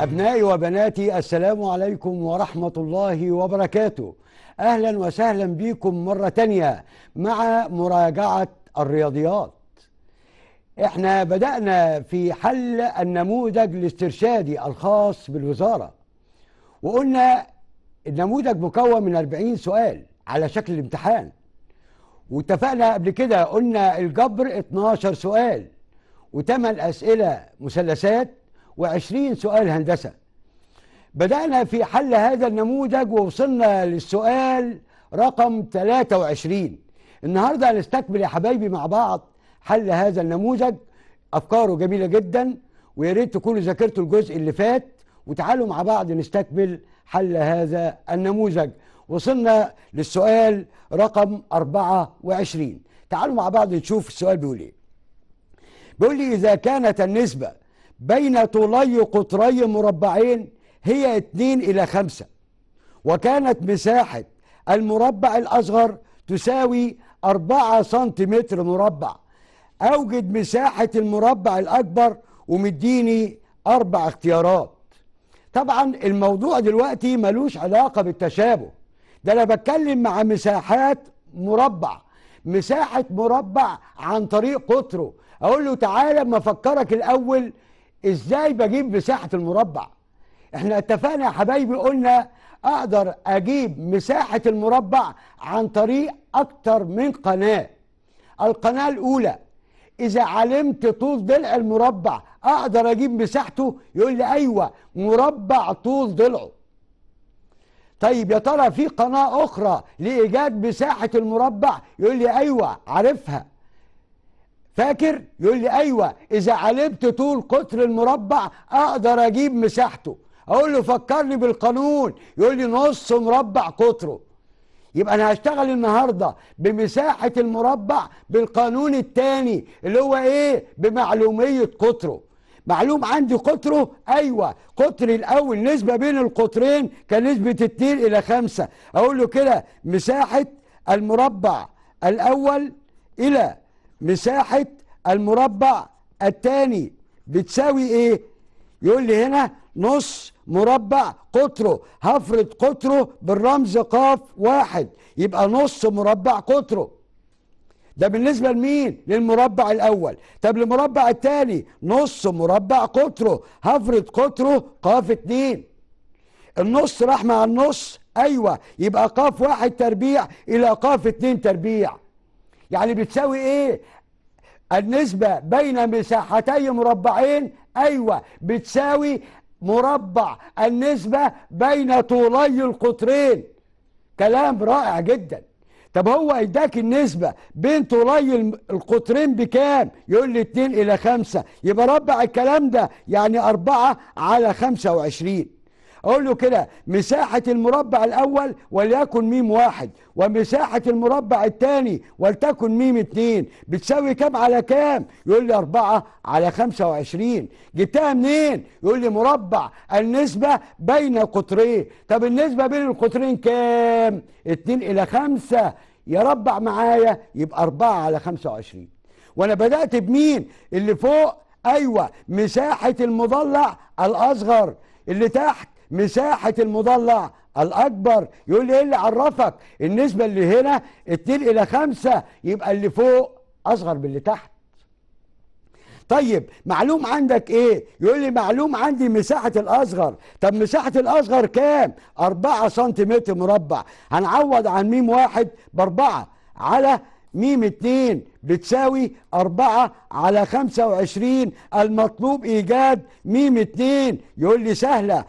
أبنائي وبناتي السلام عليكم ورحمة الله وبركاته أهلا وسهلا بكم مرة تانية مع مراجعة الرياضيات احنا بدأنا في حل النموذج الاسترشادي الخاص بالوزارة وقلنا النموذج مكون من 40 سؤال على شكل الامتحان واتفقنا قبل كده قلنا الجبر 12 سؤال وتمن أسئلة مثلثات وعشرين سؤال هندسة بدأنا في حل هذا النموذج ووصلنا للسؤال رقم 23 النهاردة هنستكمل يا حبايبي مع بعض حل هذا النموذج أفكاره جميلة جدا ويا ريت تكونوا ذاكرتوا الجزء اللي فات وتعالوا مع بعض نستكمل حل هذا النموذج وصلنا للسؤال رقم 24 تعالوا مع بعض نشوف السؤال بيقول ايه بيقول لي إذا كانت النسبة بين طولي قطري مربعين هي 2 إلى 5 وكانت مساحة المربع الأصغر تساوي 4 سنتيمتر مربع أوجد مساحة المربع الأكبر ومديني أربع اختيارات طبعا الموضوع دلوقتي ملوش علاقة بالتشابه ده أنا بتكلم مع مساحات مربع مساحة مربع عن طريق قطره أقول له تعالى ما أفكرك الأول ازاي بجيب مساحه المربع احنا اتفقنا يا حبايبي قلنا اقدر اجيب مساحه المربع عن طريق اكتر من قناه القناه الاولى اذا علمت طول ضلع المربع اقدر اجيب مساحته يقول لي ايوه مربع طول ضلعه طيب يا ترى في قناه اخرى لايجاد مساحه المربع يقول لي ايوه عارفها فاكر يقول لي ايوه اذا علمت طول قطر المربع اقدر اجيب مساحته اقول له فكرني بالقانون يقول لي نص مربع قطره يبقى انا هشتغل النهارده بمساحه المربع بالقانون الثاني اللي هو ايه بمعلوميه قطره معلوم عندي قطره ايوه قطري الاول نسبه بين القطرين كنسبه 2 الى 5 اقول له كده مساحه المربع الاول الى مساحة المربع الثاني بتساوي ايه يقول لي هنا نص مربع قطره هفرض قطره بالرمز قاف واحد يبقى نص مربع قطره ده بالنسبة لمين؟ للمربع الأول طب المربع الثاني نص مربع قطره هفرض قطره قاف اتنين النص راح مع النص أيوة يبقى قاف واحد تربيع إلى قاف اتنين تربيع يعني بتساوي إيه؟ النسبة بين مساحتي مربعين أيوة بتساوي مربع النسبة بين طولي القطرين كلام رائع جدا طب هو اداك النسبة بين طولي القطرين بكام يقول لي 2 إلى 5 يبقى ربع الكلام ده يعني 4 على 25 اقول له كده مساحه المربع الاول وليكن ميم واحد ومساحه المربع الثاني ولتكن ميم اتنين بتساوي كام على كام يقول لي اربعه على 25 جبتها منين يقول لي مربع النسبه بين قطرين طب النسبه بين القطرين كام 2 الى 5 يربع معايا يبقى 4 على 25 وانا بدات بمين اللي فوق ايوه مساحه المضلع الاصغر اللي تحت مساحة المضلع الأكبر يقول لي إيه اللي عرفك النسبة اللي هنا 2 إلى 5 يبقى اللي فوق أصغر من اللي تحت طيب معلوم عندك ايه يقول لي معلوم عندي مساحة الاصغر طب مساحة الاصغر كام 4 سنتيمتر مربع هنعوض عن ميم واحد باربعة على ميم 2 بتساوي 4 على 25 المطلوب إيجاد ميم 2 يقول لي سهلة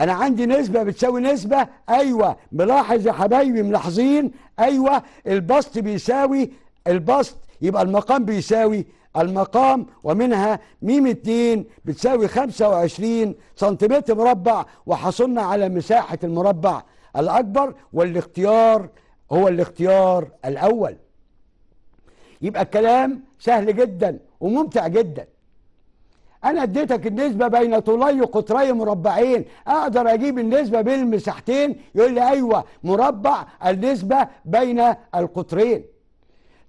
انا عندي نسبه بتساوي نسبه ايوه ملاحظ يا حبايبي ملاحظين ايوه البسط بيساوي البسط يبقى المقام بيساوي المقام ومنها ميم 2 بتساوي 25 سنتيمتر مربع وحصلنا على مساحه المربع الاكبر والاختيار هو الاختيار الاول يبقى الكلام سهل جدا وممتع جدا انا اديتك النسبه بين طولي وقطري مربعين اقدر اجيب النسبه بين المساحتين يقول لي ايوه مربع النسبه بين القطرين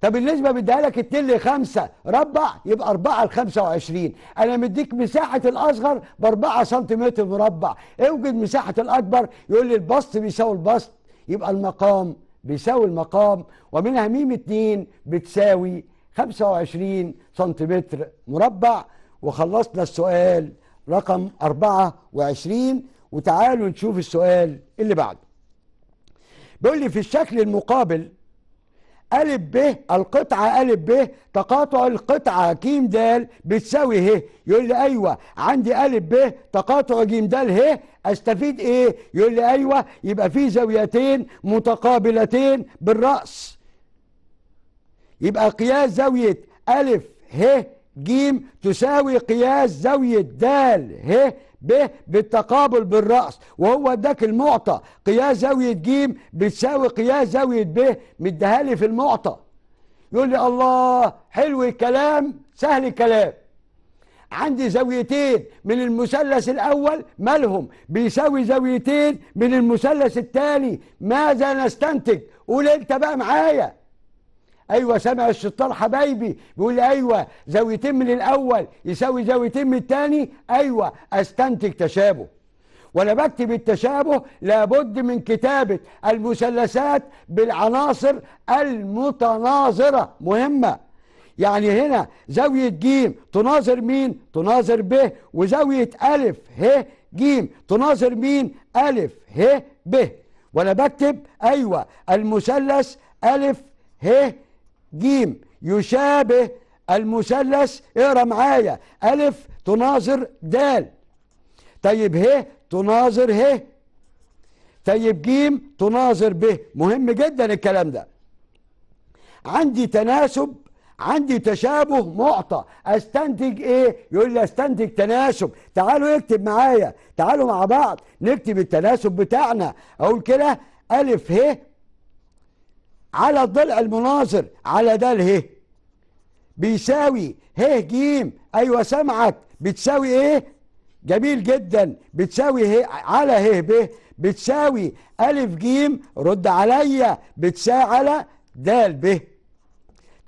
طب النسبه بديها لك 2 ل 5 ربع يبقى 4 ل 25 انا مديك مساحه الاصغر ب 4 سم مربع اوجد مساحه الاكبر يقول لي البسط بيساوي البسط يبقى المقام بيساوي المقام ومنها ميم 2 بتساوي 25 سم مربع وخلصنا السؤال رقم 24 وتعالوا نشوف السؤال اللي بعده بيقول لي في الشكل المقابل أ ب القطعة أ ب تقاطع القطعة ك د بتساوي ه يقول لي أيوة عندي أ ب تقاطع ج د ه أستفيد إيه؟ يقول لي أيوة يبقى في زاويتين متقابلتين بالرأس يبقى قياس زاوية أ ه ج تساوي قياس زاوية د ه ب بالتقابل بالرأس وهو اداك المعطى قياس زاوية ج بتساوي قياس زاوية ب لي في المعطى يقول لي الله حلو الكلام سهل الكلام عندي زاويتين من المثلث الأول مالهم بيساوي زاويتين من المثلث الثاني ماذا نستنتج قول انت بقى معايا ايوه سامع الشطار حبايبي بيقول ايوه زاويتين من الاول يساوي زاويتين من الثاني ايوه استنتج تشابه وانا بكتب التشابه لابد من كتابه المثلثات بالعناصر المتناظره مهمه يعني هنا زاويه ج تناظر مين تناظر ب وزاويه ا ه ج تناظر مين ا ه ب وانا بكتب ايوه المثلث ا ه ج يشابه المثلث اقرا معايا ألف تناظر د طيب ه تناظر ه طيب ج تناظر ب مهم جدا الكلام ده عندي تناسب عندي تشابه معطى استنتج ايه يقول لي استنتج تناسب تعالوا اكتب معايا تعالوا مع بعض نكتب التناسب بتاعنا اقول كده الف ه على الضلع المناظر على ده اله بيساوي ه ج ايوه سامعك بتساوي ايه جميل جدا بتساوي ه على ه ب بتساوي ا ج رد عليا بتساوي على د ب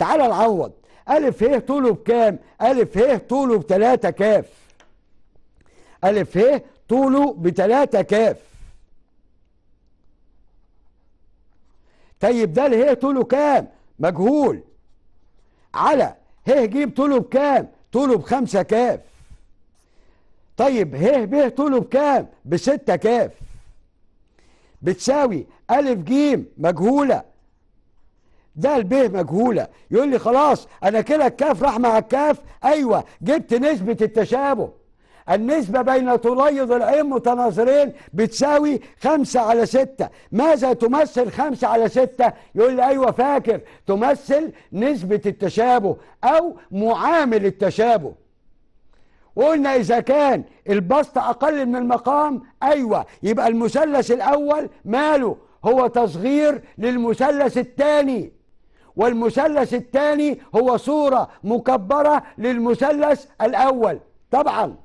تعالى نعوض ا ه طوله بكام؟ ا ه طوله بتلاتة كاف ا ه طوله بتلاتة كاف طيب ده الهي طوله كام مجهول على ه ج طوله بكام طوله بخمسة كاف طيب ه ب طوله بكام بستة كاف بتساوي ا ج مجهولة ده ب مجهولة يقول لي خلاص أنا كده الكاف راح مع الكاف أيوة جبت نسبة التشابه النسبة بين طليض العين متناظرين بتساوي خمسة على ستة ماذا تمثل خمسة على ستة يقول لي أيوة فاكر تمثل نسبة التشابه أو معامل التشابه وقلنا إذا كان البسط أقل من المقام أيوة يبقى المثلث الأول ماله هو تصغير للمثلث الثاني والمثلث الثاني هو صورة مكبرة للمثلث الأول طبعاً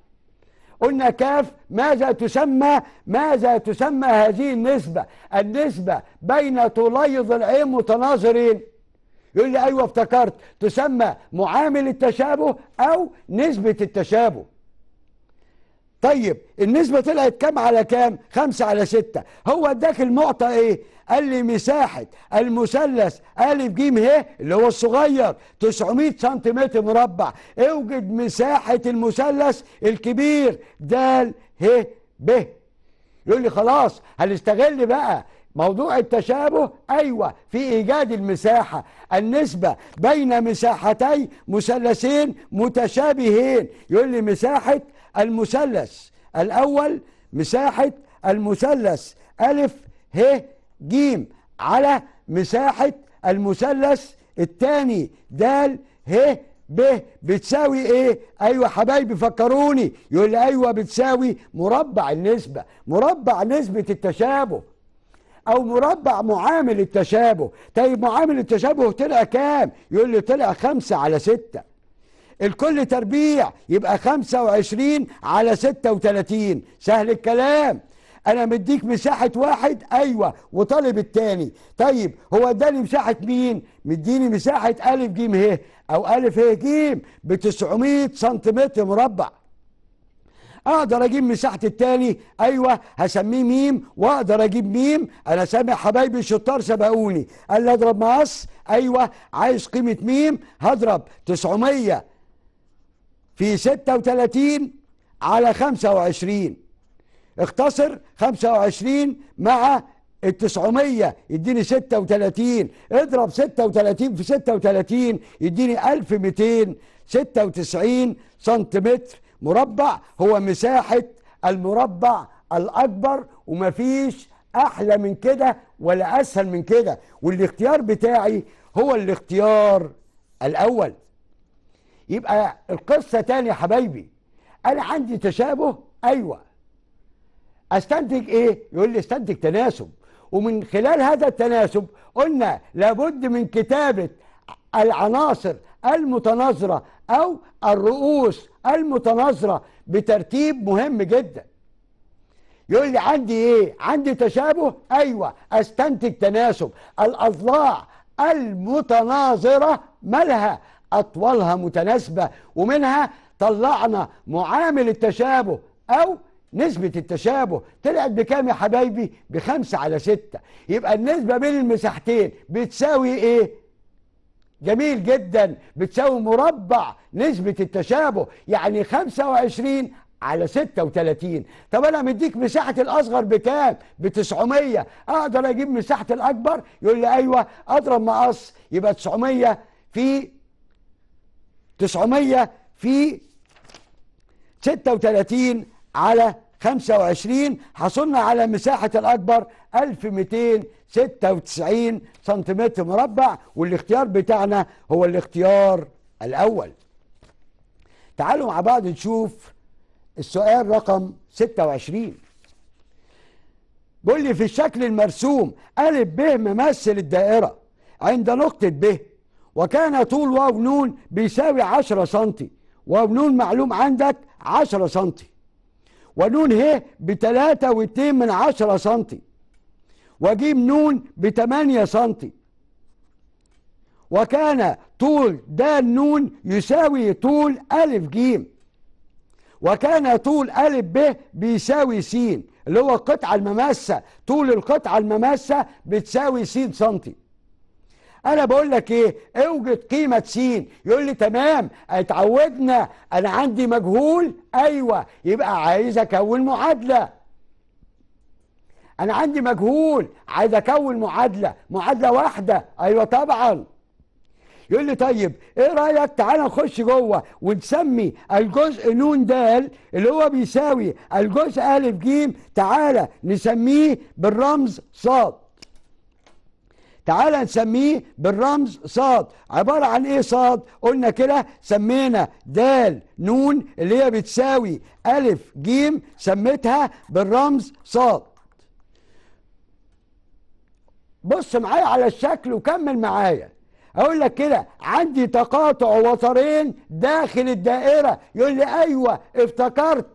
قلنا كاف ماذا تسمى ماذا تسمى هذه النسبة النسبة بين طولي ضلعين متناظرين يقول لي أيوة افتكرت تسمى معامل التشابه أو نسبة التشابه طيب النسبة طلعت كام على كام؟ خمسة على ستة هو اداك المعطى ايه؟ قال لي مساحة المثلث ألف جيم ه إيه؟ اللي هو الصغير 900 سنتيمتر مربع اوجد مساحة المثلث الكبير د ه ب يقول لي خلاص هنستغل بقى موضوع التشابه ايوه في ايجاد المساحه النسبه بين مساحتي مثلثين متشابهين يقول لي مساحه المثلث الاول مساحه المثلث ا ه ج على مساحة المثلث الثاني د ه ب بتساوي ايه؟ ايوه حبايبي فكروني يقول لي ايوه بتساوي مربع النسبة مربع نسبة التشابه او مربع معامل التشابه طيب معامل التشابه طلع كام؟ يقول لي طلع خمسة على ستة الكل تربيع يبقى 25 على 36 سهل الكلام انا مديك مساحه واحد ايوه وطالب الثاني طيب هو اداني مساحه مين مديني مساحه الف ج ه او الف ه ج ب 900 سنتيمتر مربع اقدر اجيب مساحه الثاني ايوه هسميه ميم واقدر اجيب ميم انا سامع حبايبي الشطار سبقوني قال لي اضرب مقص ايوه عايز قيمه ميم هضرب 900 في 36 على 25 اختصر 25 مع ال 900 يديني 36 اضرب 36 في 36 يديني 1296 سنتيمتر مربع هو مساحة المربع الأكبر ومفيش أحلى من كده ولا أسهل من كده والاختيار بتاعي هو الاختيار الأول يبقى القصة تاني يا حبايبي أنا عندي تشابه أيوه استنتج ايه يقول لي استنتج تناسب ومن خلال هذا التناسب قلنا لابد من كتابه العناصر المتناظره او الرؤوس المتناظره بترتيب مهم جدا يقول لي عندي ايه عندي تشابه ايوه استنتج تناسب الاضلاع المتناظره مالها اطوالها متناسبه ومنها طلعنا معامل التشابه او نسبة التشابه طلعت بكام يا حبايبي؟ بخمسة على ستة يبقى النسبة بين المساحتين بتساوي إيه؟ جميل جدا بتساوي مربع نسبة التشابه يعني 25 على 36 طب انا مديك مساحه الاصغر بكام ب 900 اقدر اجيب مساحه الاكبر يقول لي ايوه اضرب مقص يبقى 900 في 900 في 36 على 25 حصلنا على مساحة الأكبر 1296 سنتيمتر مربع والاختيار بتاعنا هو الاختيار الأول تعالوا مع بعض نشوف السؤال رقم 26 بيقول لي في الشكل المرسوم أ ب ممثل الدائرة عند نقطة ب وكان طول واو نون بيساوي 10 سم واو نون معلوم عندك 10 سنتي ونون ه بتلاتة واتنين من عشرة سنتي وجيم نون بتمانية سنتي وكان طول دال نون يساوي طول ألف جيم وكان طول ألف ب بيساوي س اللي هو القطعة المماسة طول القطعة المماسة بتساوي س سنتي انا بقول لك ايه اوجد قيمه س يقول لي تمام اتعودنا انا عندي مجهول ايوه يبقى عايز اكون معادله انا عندي مجهول عايز اكون معادله معادله واحده ايوه طبعا يقول لي طيب ايه رايك تعالى نخش جوه ونسمي الجزء نون د اللي هو بيساوي الجزء ا ج تعالى نسميه بالرمز صاد تعالى نسميه بالرمز صاد عبارة عن ايه صاد قلنا كده سمينا دال نون اللي هي بتساوي ألف جيم سميتها بالرمز صاد بص معايا على الشكل وكمل معايا اقول لك كده عندي تقاطع وترين داخل الدائره يقول لي ايوه افتكرت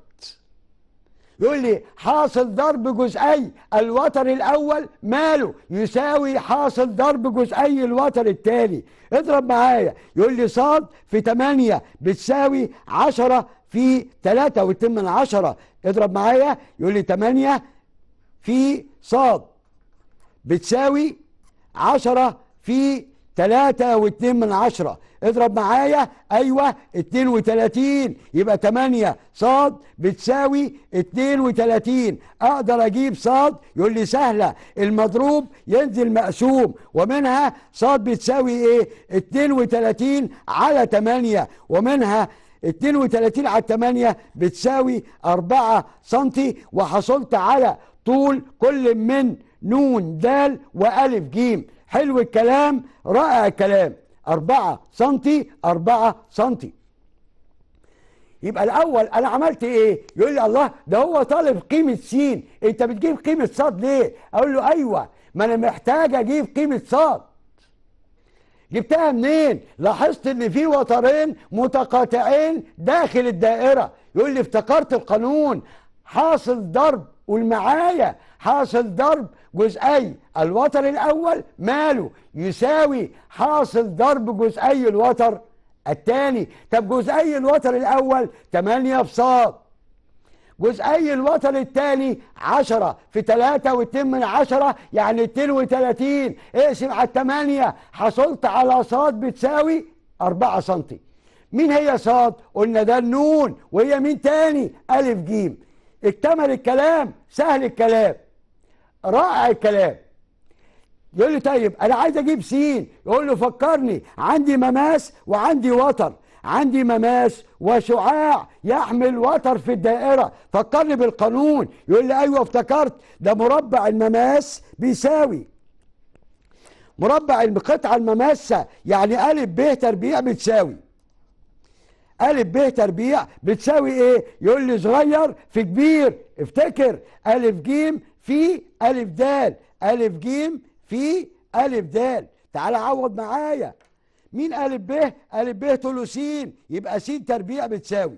يقول لي حاصل ضرب جزئي الوتر الاول ماله يساوي حاصل ضرب جزئي الوتر التالي اضرب معايا يقول لي صاد في 8 بتساوي 10 في 3 وتم 10 اضرب معايا يقول لي 8 في صاد بتساوي 10 في تلاتة واتنين من عشرة اضرب معايا أيوة اتنين وتلاتين يبقى تمانية صاد بتساوي اتنين وتلاتين أقدر أجيب صاد يقول لي سهلة المضروب ينزل مقسوم ومنها صاد بتساوي إيه اتنين وتلاتين على تمانية ومنها اتنين وتلاتين على تمانية بتساوي أربعة سنتي وحصلت على طول كل من نون دال وألف جيم حلو الكلام رائع الكلام 4 سنتي 4 سنتي يبقى الاول انا عملت ايه يقول لي الله ده هو طالب قيمه س انت بتجيب قيمه ص ليه اقول له ايوه ما انا محتاج اجيب قيمه ص جبتها منين لاحظت ان في وترين متقاطعين داخل الدائره يقول لي افتكرت القانون حاصل ضرب قول معايا حاصل ضرب جزئي الوتر الأول ماله يساوي حاصل ضرب جزئي الوتر الثاني طب جزئي الوتر الأول 8 في ص جزئي الوتر الثاني 10 في 3 و2 من 10 يعني 32 اقسم على 8 حصلت على ص بتساوي 4 سم مين هي ص قلنا ده النون وهي مين تاني؟ ألف جيم اكتمل الكلام سهل الكلام رائع الكلام يقول لي طيب انا عايز اجيب سين يقول له فكرني عندي مماس وعندي وتر عندي مماس وشعاع يحمل وتر في الدائره فكرني بالقانون يقول لي ايوه افتكرت ده مربع المماس بيساوي مربع القطعه المماسه يعني ا ب تربيع بتساوي ألف ب تربيع بتساوي إيه؟ يقول لي صغير في كبير افتكر ألف ج في ألف د ألف ج في ألف د تعالى عوض معايا مين ألف ب؟ ألف ب س، يبقى س تربيع بتساوي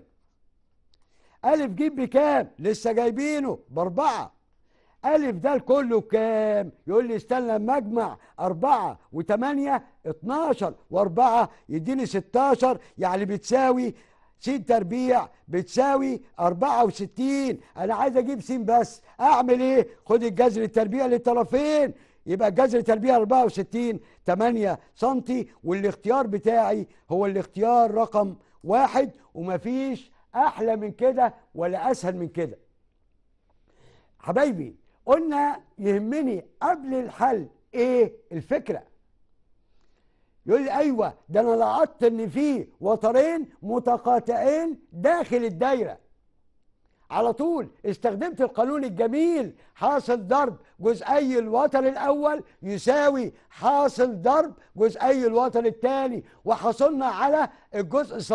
ألف ج بكام؟ لسه جايبينه بأربعة ألف ده كله كام؟ يقول لي استنى لما أجمع أربعة وتمانية اتناشر وأربعة يديني ستاشر يعني بتساوي سين تربيع بتساوي 64 أنا عايز أجيب سين بس أعمل إيه؟ خد الجذر التربيع للطرفين يبقى الجذر التربيع 64 تمانية سنتي والاختيار بتاعي هو الاختيار رقم واحد ومفيش أحلى من كده ولا أسهل من كده حبايبي قلنا يهمني قبل الحل ايه الفكره يقول لي ايوه ده انا لاحظت ان في وترين متقاطعين داخل الدايره على طول استخدمت القانون الجميل حاصل ضرب جزئي الوتر الاول يساوي حاصل ضرب جزئي الوتر الثاني وحصلنا على الجزء ص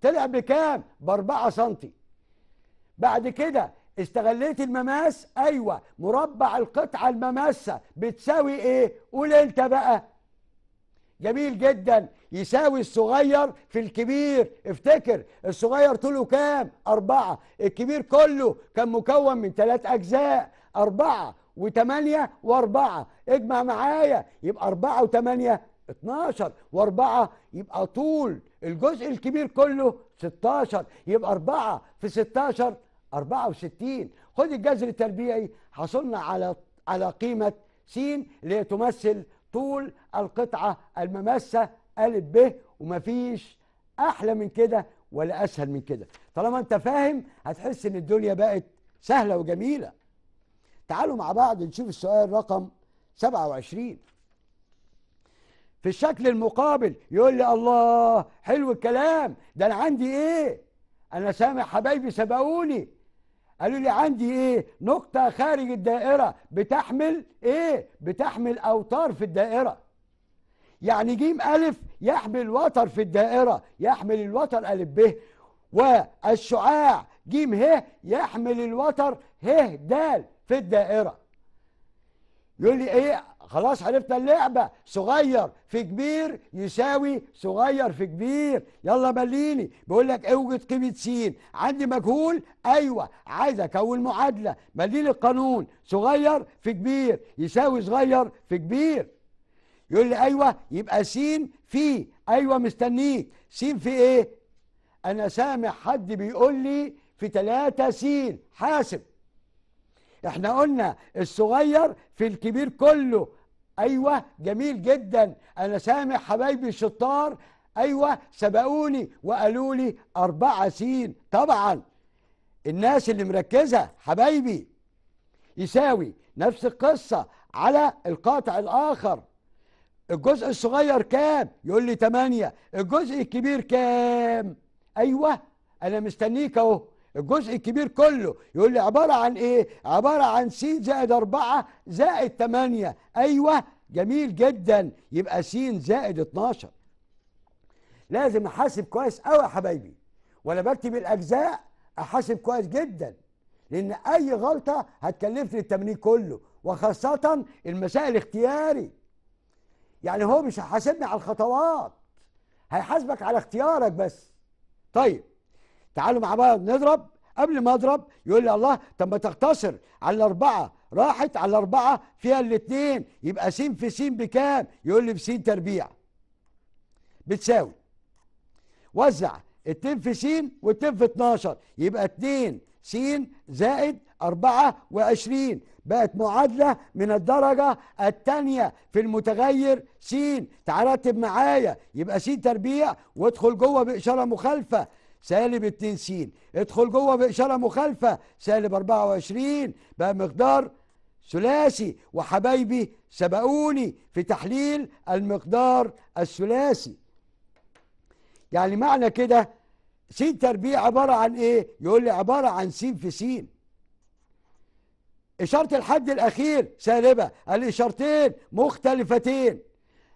طلع بكام؟ ب 4 سم بعد كده استغليت المماس ايوه مربع القطعه المماسه بتساوي ايه قول انت بقى جميل جدا يساوي الصغير في الكبير افتكر الصغير طوله كام أربعة الكبير كله كان مكون من ثلاث أجزاء أربعة وتمانية وأربعة اجمع معايا يبقى أربعة وتمانية اتناشر وأربعة يبقى طول الجزء الكبير كله 16 يبقى أربعة في 16 64 خد الجذر التربيعي حصلنا على على قيمة س اللي تمثل طول القطعة الممسه أ ب ومفيش أحلى من كده ولا أسهل من كده طالما أنت فاهم هتحس إن الدنيا بقت سهلة وجميلة تعالوا مع بعض نشوف السؤال رقم 27 في الشكل المقابل يقول لي الله حلو الكلام ده أنا عندي إيه أنا سامع حبايبي سبقوني قالوا لي عندي ايه نقطه خارج الدائره بتحمل ايه بتحمل اوتار في الدائره يعني جيم الف يحمل وتر في الدائره يحمل الوتر الف ب والشعاع جيم ه يحمل الوتر ه د في الدائره يقول لي ايه خلاص عرفت اللعبة صغير في كبير يساوي صغير في كبير يلا مليني بيقول لك اوجد قيمة س عندي مجهول ايوه عايز اكون معادلة مليني القانون صغير في كبير يساوي صغير في كبير يقول لي ايوه يبقى س في ايوه مستنيك س في ايه؟ انا سامع حد بيقول لي في تلاتة س حاسب احنا قلنا الصغير في الكبير كله أيوة جميل جدا أنا سامع حبايبي الشطار أيوة سبقوني وقالوا لي أربعة سين طبعا الناس اللي مركزة حبايبي يساوي نفس القصة على القاطع الآخر الجزء الصغير كام؟ يقول لي 8 الجزء الكبير كام؟ أيوه أنا مستنيك أهو الجزء الكبير كله يقول لي عبارة عن إيه؟ عبارة عن س زائد أربعة زائد تمانية أيوة جميل جدا يبقى س زائد 12 لازم أحاسب كويس أوي يا حبايبي وأنا بكتب الأجزاء أحاسب كويس جدا لأن أي غلطة هتكلفني التمرين كله وخاصة المسائل الاختياري يعني هو مش هيحاسبني على الخطوات هيحاسبك على اختيارك بس طيب تعالوا مع بعض نضرب قبل ما اضرب يقول لي الله طب ما تقتصر على الاربعه راحت على الاربعه فيها الاثنين يبقى س في س بكام؟ يقول لي بس تربيع بتساوي وزع 2 في س و2 في 12 يبقى 2 س زائد 24 بقت معادلة من الدرجة الثانية في المتغير س تعال رتب معايا يبقى س تربيع وادخل جوه بإشارة مخالفة سالب 2 س ادخل جوه بإشارة مخالفة سالب 24 بقى مقدار ثلاثي وحبايبي سبقوني في تحليل المقدار الثلاثي يعني معنى كده س تربيع عبارة عن ايه يقول لي عبارة عن س في س إشارة الحد الأخير سالبة الإشارتين مختلفتين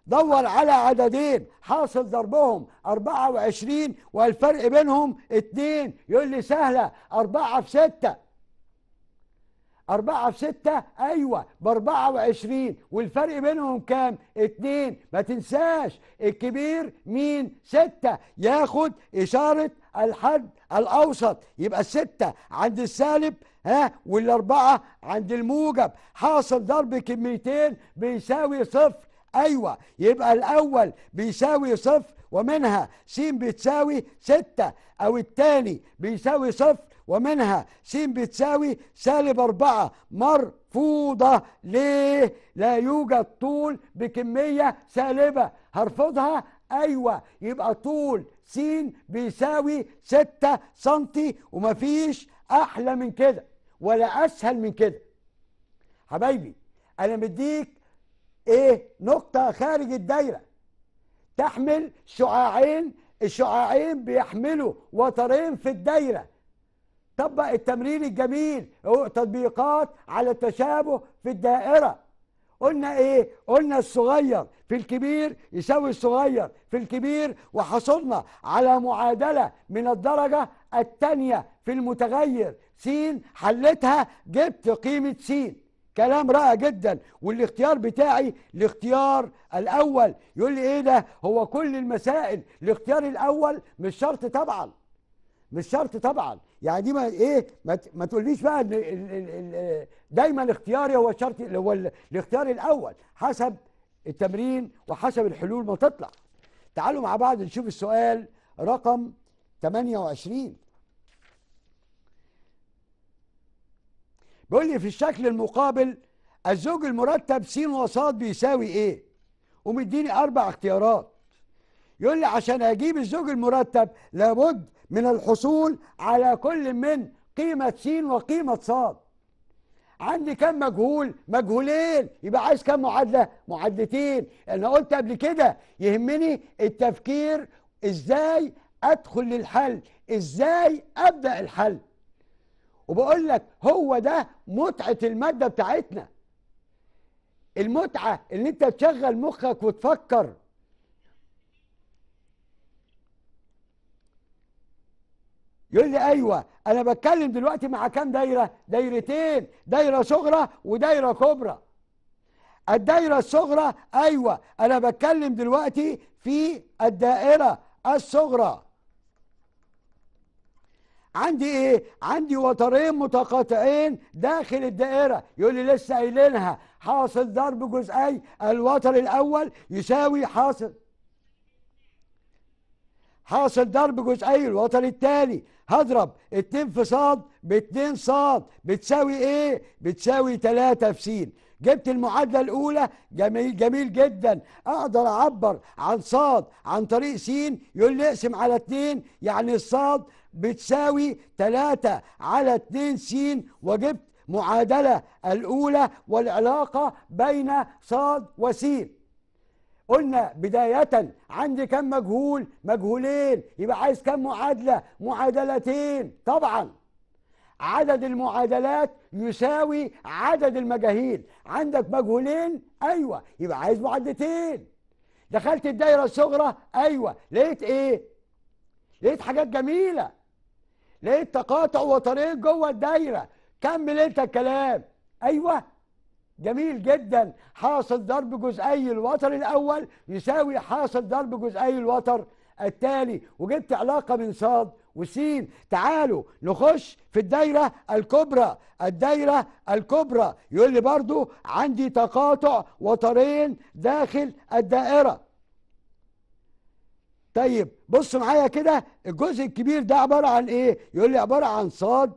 دور على عددين حاصل ضربهم 24 والفرق بينهم 2 يقول لي سهلة 4 في 6 4 في 6 أيوة ب 24 والفرق بينهم كام؟ 2 ما تنساش الكبير مين؟ 6 ياخد إشارة الحد الأوسط يبقى الستة عند السالب ها والأربعة عند الموجب حاصل ضرب كميتين بيساوي صفر أيوة يبقى الأول بيساوي صفر ومنها س بتساوي ستة أو التاني بيساوي صفر ومنها س بتساوي سالب أربعة مرفوضة ليه؟ لا يوجد طول بكمية سالبة هرفضها؟ أيوة يبقى طول س بيساوي ستة سنتي ومفيش أحلى من كده ولا أسهل من كده حبايبي أنا مديك ايه نقطة خارج الدايرة تحمل شعاعين الشعاعين بيحملوا وترين في الدايرة طبق التمرين الجميل تطبيقات على التشابه في الدائرة قلنا ايه قلنا الصغير في الكبير يساوي الصغير في الكبير وحصلنا على معادلة من الدرجة الثانية في المتغير س حلتها جبت قيمة س كلام رائع جدا والاختيار بتاعي الاختيار الاول يقول لي ايه ده هو كل المسائل الاختيار الاول مش شرط طبعا مش شرط طبعا يعني دي ما ايه ما, تقوليش بقى ان دايما اختياري هو الشرط هو الاختيار الاول حسب التمرين وحسب الحلول ما تطلع تعالوا مع بعض نشوف السؤال رقم 28 بيقول لي في الشكل المقابل الزوج المرتب س وصاد بيساوي ايه ومديني اربع اختيارات يقول لي عشان اجيب الزوج المرتب لابد من الحصول على كل من قيمة س وقيمة صاد عندي كم مجهول مجهولين يبقى عايز كم معادلة معادلتين انا قلت قبل كده يهمني التفكير ازاي ادخل للحل ازاي ابدأ الحل وبقول لك هو ده متعه الماده بتاعتنا المتعه ان انت تشغل مخك وتفكر يقول لي ايوه انا بتكلم دلوقتي مع كام دايره دايرتين دايره صغرى ودايره كبرى الدايره الصغرى ايوه انا بتكلم دلوقتي في الدائره الصغرى عندي ايه عندي وترين متقاطعين داخل الدائره يقول لي لسه قايلينها حاصل ضرب جزئي الوتر الاول يساوي حاصل حاصل ضرب جزئي الوتر التالي هضرب 2 في ص ب 2 ص بتساوي ايه بتساوي 3 في س جبت المعادلة الأولى جميل جميل جدا أقدر أعبر عن ص عن طريق س يقول لي اقسم على 2 يعني الصاد بتساوي 3 على 2 س وجبت معادلة الأولى والعلاقة بين صاد وسين قلنا بداية عندي كم مجهول مجهولين يبقى عايز كم معادلة معادلتين طبعا عدد المعادلات يساوي عدد المجاهيل عندك مجهولين أيوة يبقى عايز معادلتين دخلت الدايرة الصغرى أيوة لقيت إيه لقيت حاجات جميلة ليه تقاطع وطني جوه الدايره كمل انت الكلام ايوه جميل جدا حاصل ضرب جزئي الوتر الاول يساوي حاصل ضرب جزئي الوتر الثاني وجبت علاقه من صاد وسين تعالوا نخش في الدايره الكبرى الدايره الكبرى يقول لي برضو عندي تقاطع وترين داخل الدائره طيب بص معايا كده الجزء الكبير ده عباره عن ايه يقول لي عباره عن صاد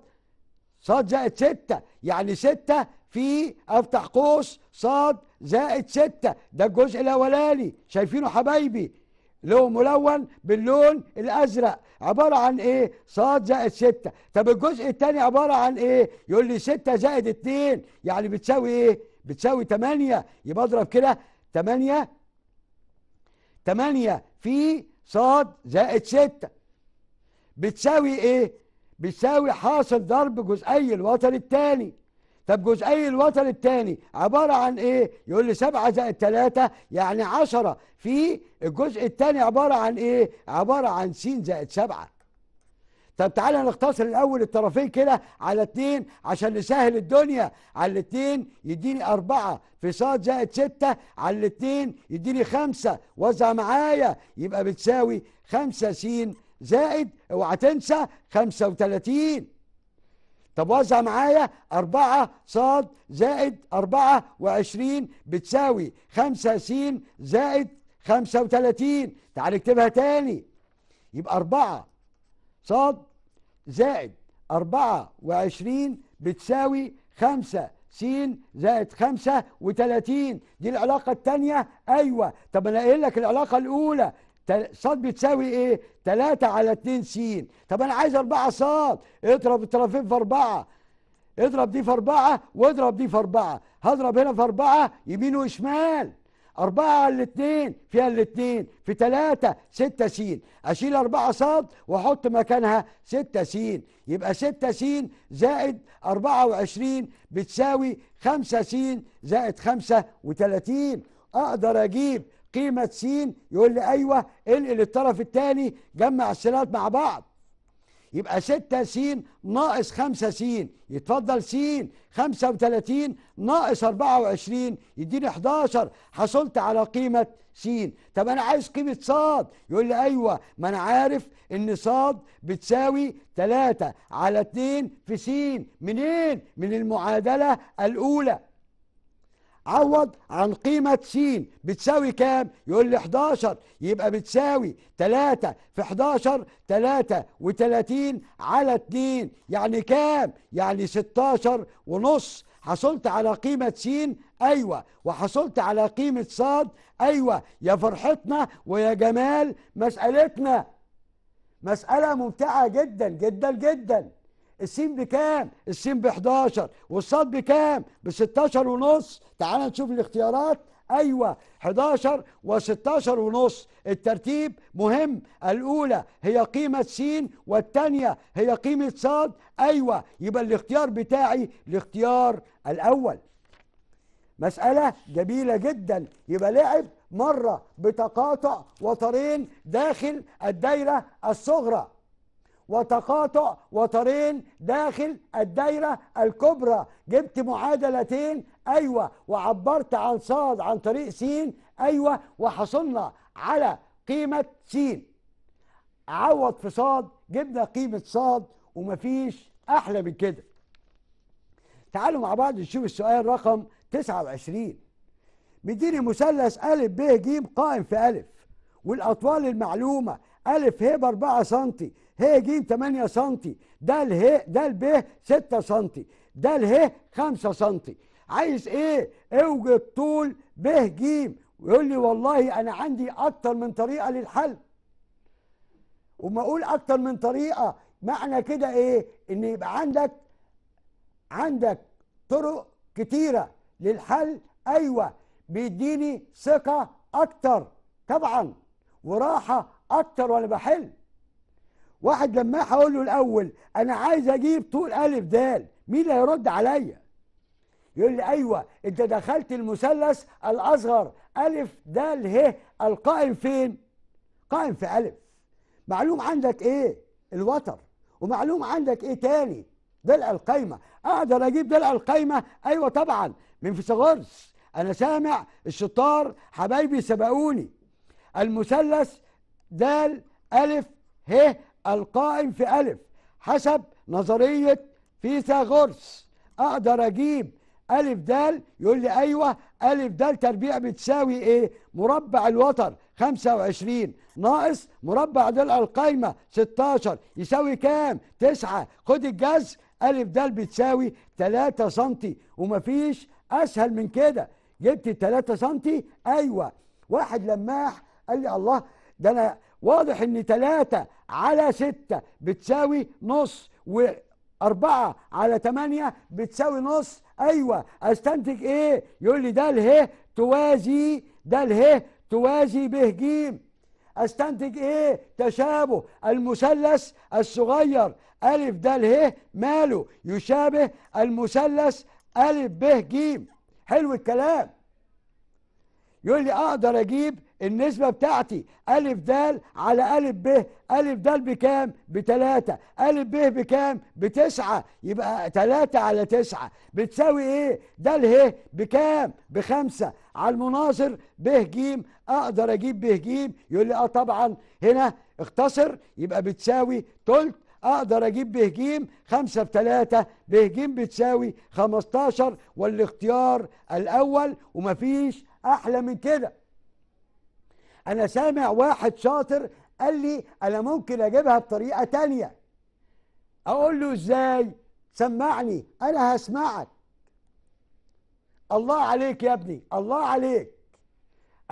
صاد زائد ستة يعني ستة في افتح قوس صاد زائد ستة ده الجزء الاولاني شايفينه حبايبي هو ملون باللون الازرق عباره عن ايه صاد زائد ستة طب الجزء الثاني عباره عن ايه يقول لي ستة زائد اتنين يعني بتساوي ايه بتساوي تمانية يبقى اضرب كده تمانية تمانية في صاد زائد ستة بتساوي ايه بتساوي حاصل ضرب جزئي الوتر الثاني طب جزئي الوتر الثاني عبارة عن ايه يقول لي سبعة زائد ثلاثة يعني عشرة في الجزء الثاني عبارة عن ايه عبارة عن س زائد سبعة طب تعالى نختصر الاول الطرفين كده على اتنين عشان نسهل الدنيا على الاتنين يديني اربعه في ص زائد سته على الاتنين يديني خمسه وزع معايا يبقى بتساوي خمسه س زائد اوعى تنسى خمسه وتلاتين طب وزع معايا أربعة ص زائد أربعة وعشرين بتساوي خمسة س زائد خمسة وتلاتين تعال اكتبها تاني يبقى أربعة صاد زائد أربعة وعشرين بتساوي خمسة س زائد خمسة وتلاتين دي العلاقة التانية أيوة طب أنا قايل لك العلاقة الأولى صاد بتساوي ايه؟ 3 على 2 س طب انا عايز 4 صاد اضرب الطرفين في أربعة اضرب دي في أربعة واضرب دي في أربعة هضرب هنا في أربعة يمين وشمال أربعة على الاتنين فيها الاتنين في تلاتة ستة سين أشيل أربعة صاد وأحط مكانها ستة سين يبقى ستة سين زائد أربعة وعشرين بتساوي خمسة سين زائد خمسة وتلاتين أقدر أجيب قيمة سين يقول لي أيوة انقل الطرف التاني جمع السينات مع بعض يبقى 6 س ناقص 5 س يتفضل س 35 ناقص 24 يديني 11 حصلت على قيمة س طب أنا عايز قيمة ص يقول لي أيوة ما أنا عارف إن ص بتساوي 3 على 2 في س منين؟ من المعادلة الأولى عوض عن قيمة س بتساوي كام؟ يقول لي 11 يبقى بتساوي 3 في 11 33 على 2 يعني كام؟ يعني 16 ونص حصلت على قيمة س أيوة وحصلت على قيمة ص أيوة يا فرحتنا ويا جمال مسألتنا مسألة ممتعة جدا جدا جدا السين بكام السين ب 11 والصاد بكام ب 16 ونص تعال نشوف الاختيارات ايوه 11 و16 ونص الترتيب مهم الاولى هي قيمه س والثانيه هي قيمه ص ايوه يبقى الاختيار بتاعي الاختيار الاول مساله جميله جدا يبقى لعب مره بتقاطع وترين داخل الدايره الصغرى وتقاطع وترين داخل الدايرة الكبرى جبت معادلتين أيوة وعبرت عن صاد عن طريق سين أيوة وحصلنا على قيمة سين عوض في صاد جبنا قيمة صاد ومفيش أحلى من كده تعالوا مع بعض نشوف السؤال رقم 29 مديني مثلث أ ب ج قائم في أ والأطوال المعلومة أ هبة 4 سم ه ج 8 سم ده اله ده الب 6 سم ده اله 5 سم عايز ايه اوجد طول ب ج ويقول لي والله انا عندي اكتر من طريقه للحل وما اقول اكتر من طريقه معنى كده ايه ان يبقى عندك عندك طرق كتيره للحل ايوه بيديني ثقه اكتر طبعا وراحه اكتر وانا بحل واحد لما هقول له الاول انا عايز اجيب طول الف دال مين اللي هيرد عليا يقول لي ايوه انت دخلت المثلث الاصغر الف دال ه القائم فين قائم في الف معلوم عندك ايه الوتر ومعلوم عندك ايه تاني ضلع القايمه اقدر اجيب ضلع القايمه ايوه طبعا من فيثاغورس انا سامع الشطار حبايبي سبقوني المثلث دال الف ه القائم في ألف حسب نظرية فيثاغورس أقدر أجيب ألف دال يقول لي أيوه ألف دال تربيع بتساوي إيه؟ مربع الوتر 25 ناقص مربع ضلع القايمة 16 يساوي كام؟ 9 خد الجز ألف دال بتساوي 3 سنتي ومفيش أسهل من كده جبت 3 سنتي أيوه واحد لماح قال لي الله ده أنا واضح ان تلاتة على ستة بتساوي نص واربعة على تمانية بتساوي نص ايوه استنتج ايه يقول لي ده اله توازي ده اله توازي به ج استنتج ايه تشابه المثلث الصغير ا د اله ماله يشابه المثلث ا ب ج حلو الكلام يقول لي اقدر اجيب النسبة بتاعتي ألف دال على ألف ب ألف دال بكام؟ بتلاتة ألف ب بكام؟ بتسعة يبقى تلاتة على تسعة بتساوي إيه؟ دال ه بكام؟ بخمسة على المناظر ب ج أقدر أجيب ب ج يقول لي أه طبعا هنا اختصر يبقى بتساوي تلت اقدر اجيب به ج 5 بتلاتة به ج بتساوي 15 والاختيار الاول ومفيش احلى من كده انا سامع واحد شاطر قال لي انا ممكن اجيبها بطريقه تانية اقول له ازاي سمعني انا هسمعك الله عليك يا ابني الله عليك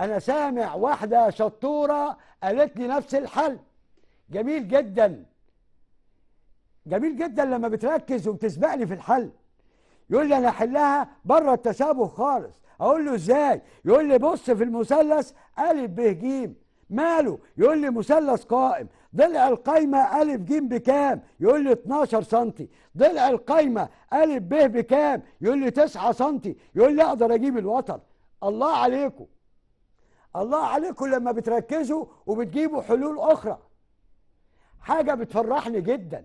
انا سامع واحده شطوره قالت لي نفس الحل جميل جدا جميل جدا لما بتركز وبتسبقني في الحل يقول لي انا احلها بره التشابه خالص اقول له ازاي يقول لي بص في المثلث ا ب ج ماله يقول لي مثلث قائم ضلع القايمة ألف ج بكام؟ يقول لي 12 سم، ضلع القايمة ألف ب بكام؟ يقول لي 9 سم، يقول لي أقدر أجيب الوتر. الله عليكم. الله عليكم لما بتركزوا وبتجيبوا حلول أخرى. حاجة بتفرحني جدا.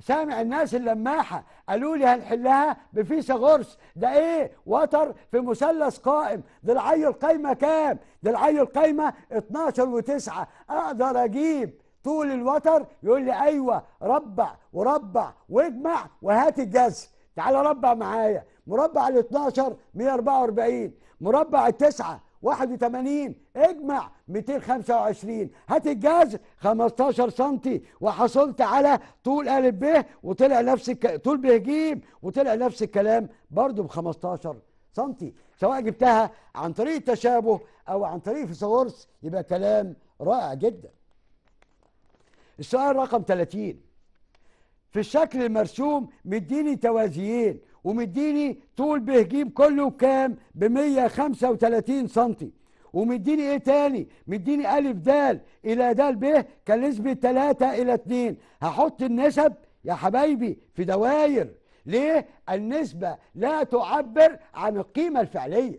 سامع الناس اللماحه قالوا لي هنحلها بفيثاغورس غرس ده ايه وتر في مثلث قائم ده العي القايمه كام ده العي القايمه 12 و9 اقدر اجيب طول الوتر يقول لي ايوه ربع وربع واجمع وهات الجذر تعال ربع معايا مربع ال 12 144 مربع التسعه 81 اجمع 225 هات الجاز 15 سم وحصلت على طول ا ب وطلع نفس الك... طول ب ج وطلع نفس الكلام برضه ب 15 سم سواء جبتها عن طريق التشابه او عن طريق فيثاغورس يبقى كلام رائع جدا. السؤال رقم 30 في الشكل المرسوم مديني توازيين ومديني طول به كله كام ب 135 سم ومديني ايه تاني مديني الف دال الى دال ب كان نسبه 3 الى 2 هحط النسب يا حبايبي في دواير ليه النسبه لا تعبر عن القيمه الفعليه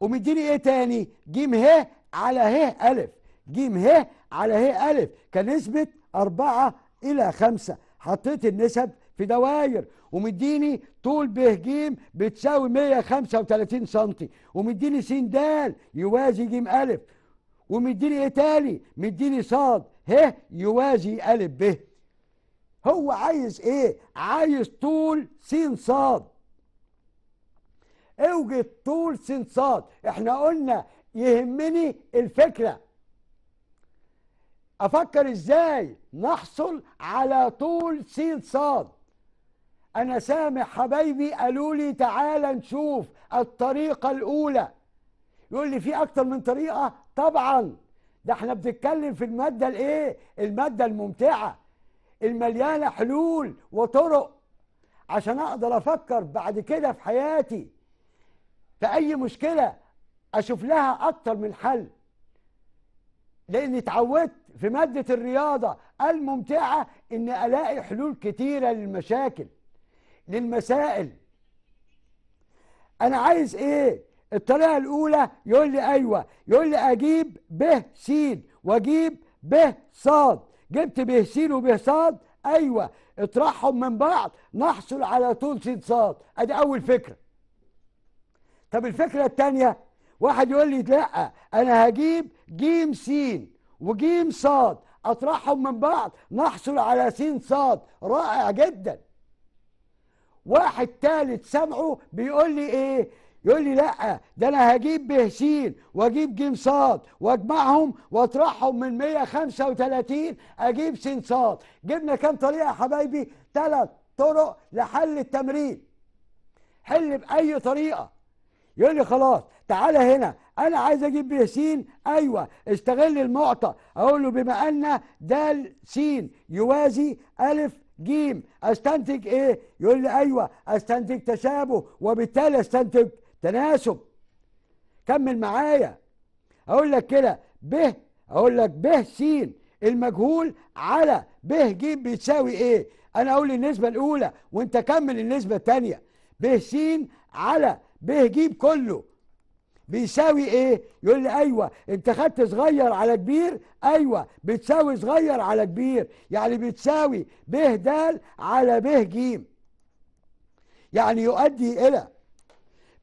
ومديني ايه تاني جيم ه على ه الف جيم ه على ه الف كنسبه 4 الى 5 حطيت النسب في دواير ومديني طول ب ج بتساوي 135 سم ومديني س د يوازي ج أ ومديني ايه تاني؟ مديني ص ه يوازي أ ب هو عايز ايه؟ عايز طول س ص اوجد طول س ص احنا قلنا يهمني الفكرة افكر ازاي نحصل على طول س ص أنا سامع حبايبي قالوا لي تعالى نشوف الطريقة الأولى يقول لي في أكتر من طريقة طبعا ده احنا بنتكلم في المادة الإيه؟ المادة الممتعة المليانة حلول وطرق عشان أقدر أفكر بعد كده في حياتي في أي مشكلة أشوف لها أكتر من حل لأني اتعودت في مادة الرياضة الممتعة إن ألاقي حلول كتيرة للمشاكل للمسائل انا عايز ايه الطريقه الاولى يقول لي ايوه يقول لي اجيب ب س واجيب ب ص جبت ب س وب ص ايوه اطرحهم من بعض نحصل على طول س ص ادي اول فكره طب الفكره الثانيه واحد يقول لي لا انا هجيب ج س وج ص اطرحهم من بعض نحصل على س ص رائع جدا واحد تالت سامعه بيقول لي ايه يقول لي لا ده انا هجيب به واجيب جيم صاد واجمعهم واطرحهم من 135 اجيب سين صاد جبنا كام طريقه يا حبايبي ثلاث طرق لحل التمرين حل باي طريقه يقول لي خلاص تعالى هنا انا عايز اجيب به سين ايوه استغل المعطى اقول له بما ان د س يوازي الف جيم استنتج ايه يقول لي ايوه استنتج تشابه وبالتالي استنتج تناسب كمل معايا اقول لك كده ب اقول لك ب س المجهول على ب ج بتساوي ايه انا اقول النسبه الاولى وانت كمل النسبه الثانيه ب س على ب ج كله بيساوي ايه يقول لي ايوه انت خدت صغير على كبير ايوه بتساوي صغير على كبير يعني بتساوي ب د على ب ج يعني يؤدي الى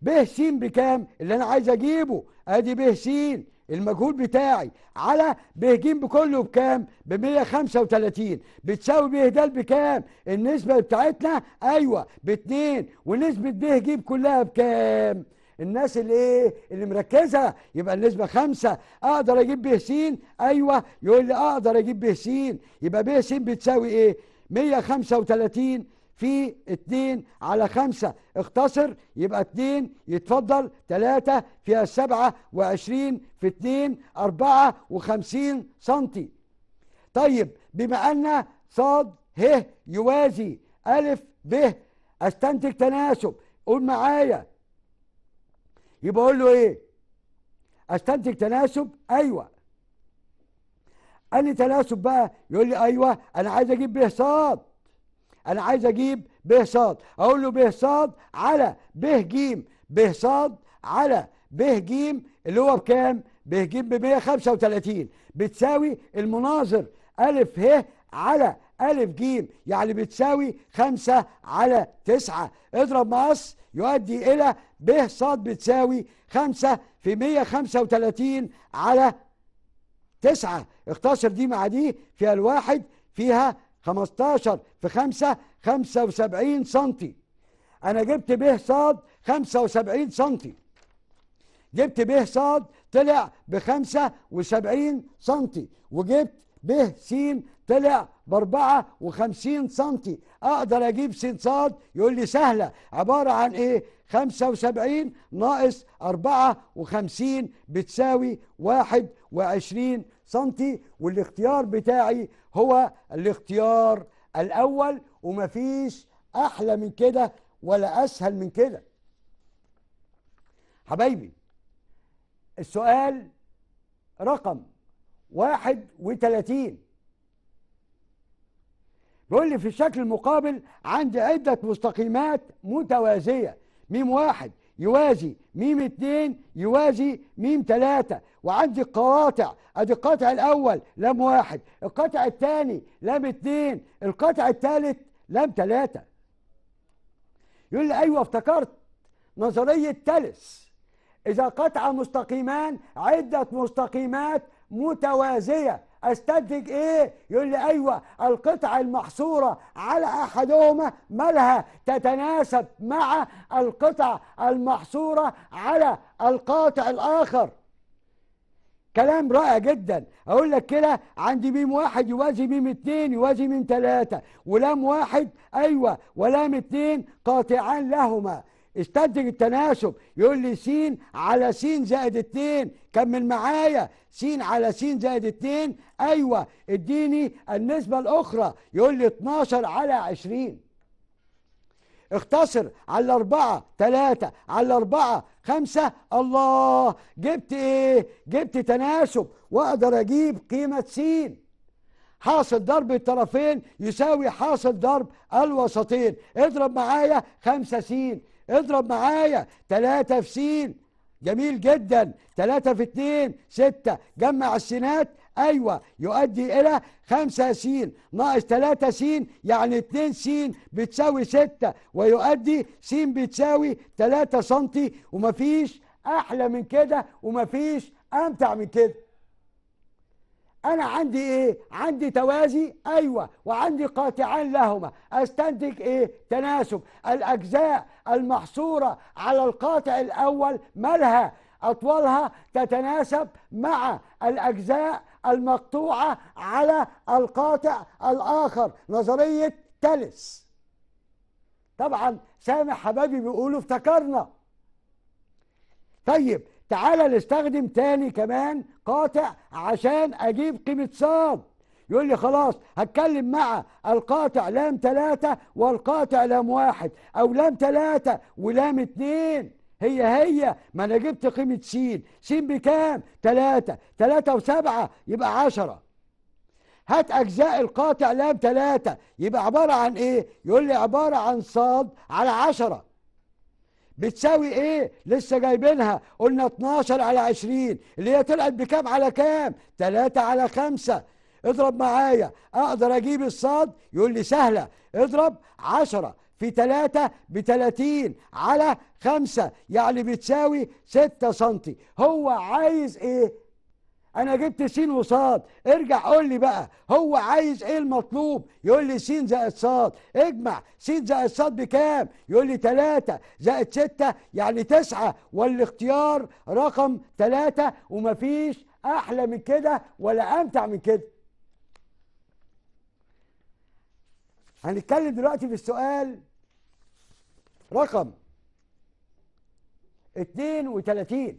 ب س بكام اللي انا عايز اجيبه ادي ب س المجهول بتاعي على ب ج بكله بكام ب 135 بتساوي ب د بكام النسبه بتاعتنا ايوه ب 2 ونسبه ب ج كلها بكام الناس اللي ايه اللي مركزه يبقى النسبه خمسة اقدر اجيب ب س ايوه يقول لي اقدر اجيب ب س يبقى ب س بتساوي ايه 135 في 2 على 5 اختصر يبقى 2 يتفضل 3 فيها 27 في 2 54 سنتي طيب بما ان ص ه يوازي ا ب استنتج تناسب قول معايا يبقى اقول له ايه استنتج تناسب ايوه قال لي تناسب بقى يقول لي ايوه انا عايز اجيب به صاد انا عايز اجيب به صاد اقول له به صاد على به جيم به صاد على به جيم اللي هو بكام به جيم ب 135 بتساوي المناظر ا ه على ألف جيم يعني بتساوي خمسة على تسعة اضرب مقص يؤدي إلى ب ص بتساوي خمسة في مية خمسة وتلاتين على تسعة اختصر دي مع دي فيها الواحد فيها خمستاشر في خمسة خمسة وسبعين سنتي أنا جبت ب ص خمسة وسبعين سنتي جبت ب ص طلع بخمسة وسبعين سنتي وجبت ب س طلع ب 54 سم اقدر اجيب س ص يقول لي سهله عباره عن ايه 75 ناقص 54 بتساوي 21 سم والاختيار بتاعي هو الاختيار الاول ومفيش احلى من كده ولا اسهل من كده حبايبي السؤال رقم 31 بيقول لي في الشكل المقابل عندي عدة مستقيمات متوازية ميم واحد يوازي ميم اتنين يوازي ميم تلاتة وعندي قواطع ادي القطع الاول لام واحد القطع الثاني لام اتنين القطع الثالث لام تلاتة يقول لي ايوه افتكرت نظرية تلس إذا قطع مستقيمان عدة مستقيمات متوازية استنتج ايه يقول لي ايوه القطع المحصوره على احدهما مالها تتناسب مع القطع المحصوره على القاطع الاخر كلام رائع جدا اقول لك كده عندي ميم واحد يوازي ميم اتنين يوازي ميم تلاتة ولام واحد ايوه ولام اتنين قاطعان لهما استنتج التناسب يقول لي س على س زائد 2 كمل معايا س على س زائد 2 ايوه اديني النسبه الاخرى يقول لي 12 على 20 اختصر على 4 3 على 4 خمسة الله جبت ايه جبت تناسب واقدر اجيب قيمة س حاصل ضرب الطرفين يساوي حاصل ضرب الوسطين اضرب معايا 5 س اضرب معايا تلاتة في سين جميل جدا تلاتة في اتنين ستة جمع السينات ايوه يؤدي الى خمسة سين ناقص تلاتة سين يعني اتنين سين بتساوي ستة ويؤدي سين بتساوي تلاتة سنتي ومفيش احلى من كده ومفيش امتع من كده أنا عندي إيه؟ عندي توازي أيوة وعندي قاطعان لهما أستنتج إيه؟ تناسب الأجزاء المحصورة على القاطع الأول مالها أطوالها تتناسب مع الأجزاء المقطوعة على القاطع الآخر نظرية تلس طبعا سامح حبابي بيقولوا افتكرنا طيب تعالى نستخدم تاني كمان قاطع عشان اجيب قيمه صاد يقول لي خلاص هتكلم مع القاطع لام ثلاثة والقاطع لام واحد أو لام ثلاثة ولام اتنين هي هي ما أنا جبت قيمة س س بكام؟ ثلاثة ثلاثة وسبعة يبقى عشرة هات أجزاء القاطع لام ثلاثة يبقى عبارة عن إيه؟ يقول لي عبارة عن صاد على عشرة بتساوي ايه لسه جايبينها قلنا 12 على 20 اللي هي طلعت بكام على كام 3 على 5 اضرب معايا اقدر اجيب الصاد يقول لي سهله اضرب 10 في 3 ب 30 على 5 يعني بتساوي 6 سم هو عايز ايه انا جبت س وصاد ارجع قول لي بقى هو عايز ايه المطلوب يقول لي س زائد صاد اجمع س زائد صاد بكام يقول لي 3 زائد 6 يعني 9 والاختيار رقم 3 ومفيش احلى من كده ولا امتع من كده هنتكلم دلوقتي في السؤال رقم 32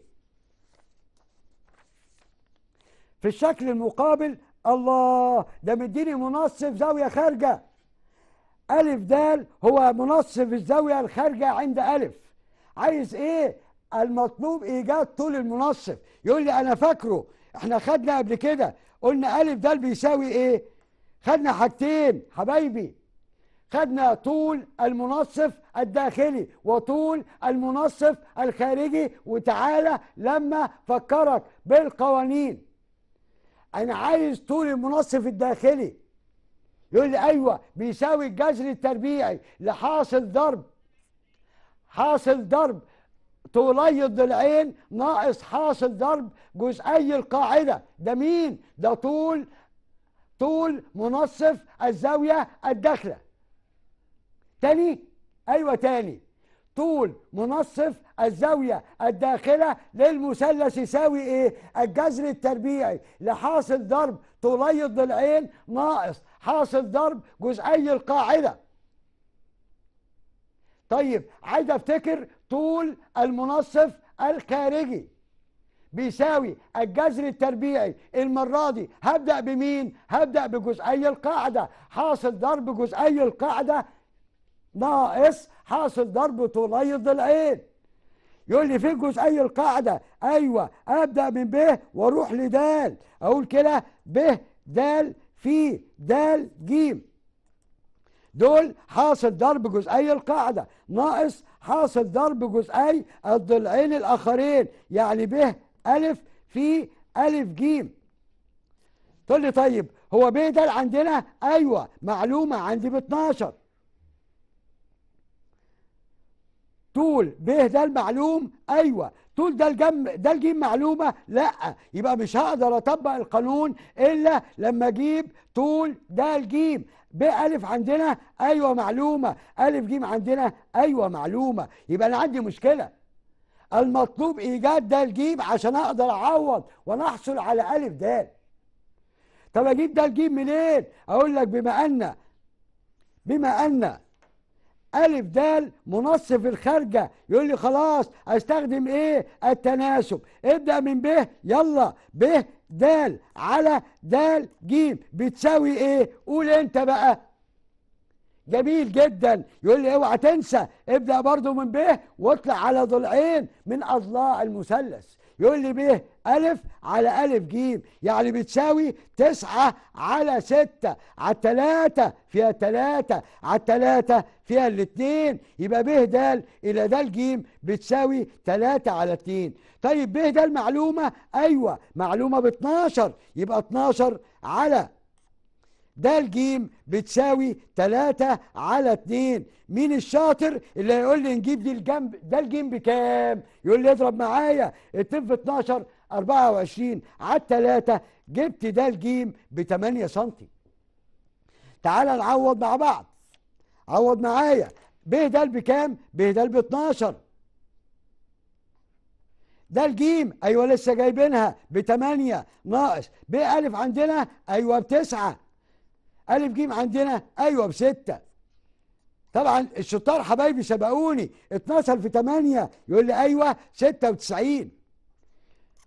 في الشكل المقابل الله ده مديني منصف زاوية خارجة ألف دال هو منصف الزاوية الخارجة عند ألف عايز إيه المطلوب إيجاد طول المنصف يقول لي أنا فاكره إحنا خدنا قبل كده قلنا ألف دال بيساوي إيه خدنا حاجتين حبايبي خدنا طول المنصف الداخلي وطول المنصف الخارجي وتعالى لما فكرك بالقوانين انا عايز طول المنصف الداخلي يقول لي ايوه بيساوي الجذر التربيعي لحاصل ضرب حاصل ضرب طولي الضلعين ناقص حاصل ضرب جزئي القاعده ده مين ده طول طول منصف الزاويه الداخله تاني ايوه تاني طول منصف الزاوية الداخلة للمثلث يساوي ايه؟ الجذر التربيعي لحاصل ضرب طولي الضلعين ناقص حاصل ضرب جزئي القاعدة. طيب عايز افتكر طول المنصف الخارجي بيساوي الجذر التربيعي المرة دي هبدأ بمين؟ هبدأ بجزئي القاعدة حاصل ضرب جزئي القاعدة ناقص حاصل ضرب طولي العين يقول لي في جزئي القاعده ايوه ابدا من ب واروح لدال اقول كده ب د في د ج دول حاصل ضرب جزئي القاعده ناقص حاصل ضرب جزئي الضلعين الاخرين يعني ب الف في الف جيم تقول لي طيب هو ب د عندنا ايوه معلومه عندي ب 12 طول ب ده المعلوم ايوه طول ده الجم ده الجيم معلومه لا يبقى مش هقدر اطبق القانون الا لما اجيب طول ده الجيم ب عندنا أيوة معلومة ألف جيم عندنا أيوة معلومة يبقى أنا عندي مشكلة المطلوب إيجاد ده الجيم عشان أقدر أعوض ونحصل على ألف د طب أجيب ده الجيم منين؟ أقول لك بما أن بما أن ألف دال منصف الخارجة يقول لي خلاص أستخدم إيه التناسب ابدأ من ب يلا ب دال على دال جيم بتساوي إيه قول أنت بقى جميل جدا يقول لي اوعى تنسى ابدا برضو من به واطلع على ضلعين من اضلاع المثلث يقول لي بيه ألف على ألف جيم يعني بتساوي تسعة على ستة على تلاتة فيها تلاتة على تلاتة فيها الاتنين يبقى به دال إلى دال جيم بتساوي تلاتة على اتنين طيب به دال معلومة أيوة معلومة باتناشر يبقى اتناشر على ده الجيم بتساوي 3 على 2 مين الشاطر اللي هيقول لي نجيب دي الجنب ده الجيم بكام يقول لي اضرب معايا 2 في 12 24 على 3 جبت ده الجيم ب 8 سم تعال نعوض مع بعض عوض معايا ب ده بكام ب ده ب 12 ده الجيم ايوه لسه جايبينها ب 8 ناقص ب ا عندنا ايوه ب 9 ألف جيم عندنا أيوة بستة طبعا الشطار حبايبي سبقوني اتنصل في تمانية يقول لي أيوة ستة وتسعين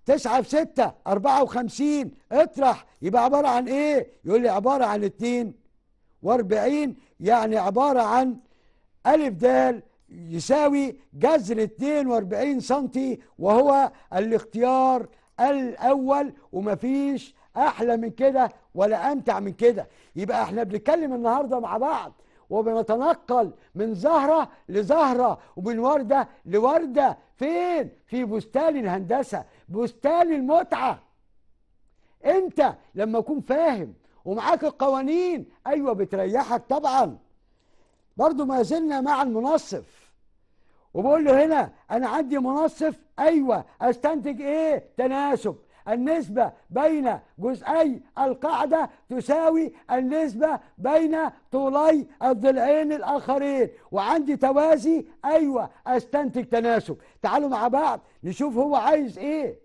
تسعة في ستة أربعة وخمسين اطرح يبقى عبارة عن إيه؟ يقول لي عبارة عن اتنين واربعين يعني عبارة عن ألف دال يساوي جذر 42 سنتي وهو الاختيار الأول ومفيش احلى من كده ولا امتع من كده يبقى احنا بنتكلم النهارده مع بعض وبنتنقل من زهره لزهره ومن ورده لورده فين في بستان الهندسه بستان المتعه انت لما اكون فاهم ومعاك القوانين ايوه بتريحك طبعا برضو ما زلنا مع المنصف وبقول له هنا انا عندي منصف ايوه استنتج ايه تناسب النسبة بين جزئي القاعدة تساوي النسبة بين طولي الضلعين الآخرين وعندي توازي أيوة أستنتج تناسب تعالوا مع بعض نشوف هو عايز إيه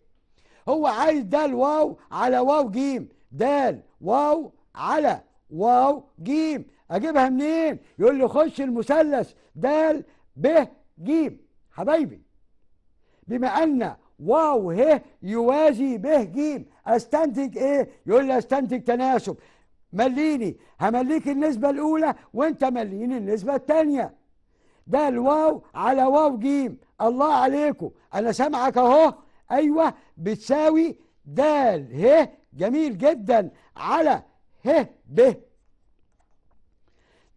هو عايز دال واو على واو جيم دال واو على واو جيم اجيبها منين يقول لي خش المثلث دال ب جيم حبايبي بما ان واو ه يوازي به جيم استنتج ايه يقول لي استنتج تناسب مليني همليك النسبه الاولى وانت مليني النسبه الثانيه ده الواو على واو جيم الله عليكم انا سامعك اهو ايوه بتساوي د ه جميل جدا على ه ب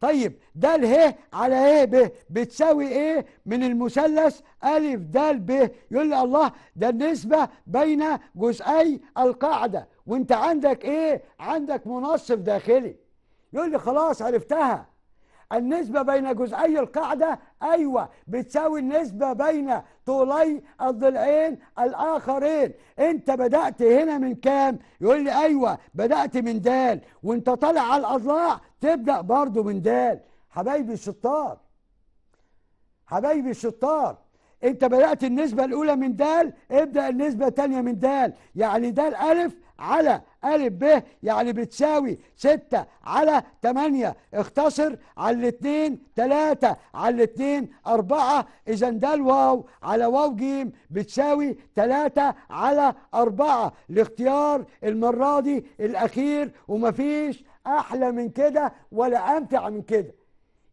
طيب د ه على ايه ب بتساوي ايه من المثلث الف د ب يقول لي الله ده النسبه بين جزئي القاعده وانت عندك ايه عندك منصف داخلي يقول لي خلاص عرفتها النسبة بين جزئي القاعدة أيوة بتساوي النسبة بين طولي الضلعين الآخرين أنت بدأت هنا من كام؟ يقول لي أيوة بدأت من د وأنت طالع على الأضلاع تبدأ برضو من د حبايبي الشطار حبايبي الشطار أنت بدأت النسبة الأولى من د ابدأ النسبة الثانية من د يعني د ألف على ا ب يعني بتساوي 6 على 8 اختصر على الاتنين 3 على الاتنين 4 إذا ده الواو على واو ج بتساوي 3 على 4 الاختيار المرة دي الأخير ومفيش أحلى من كده ولا أمتع من كده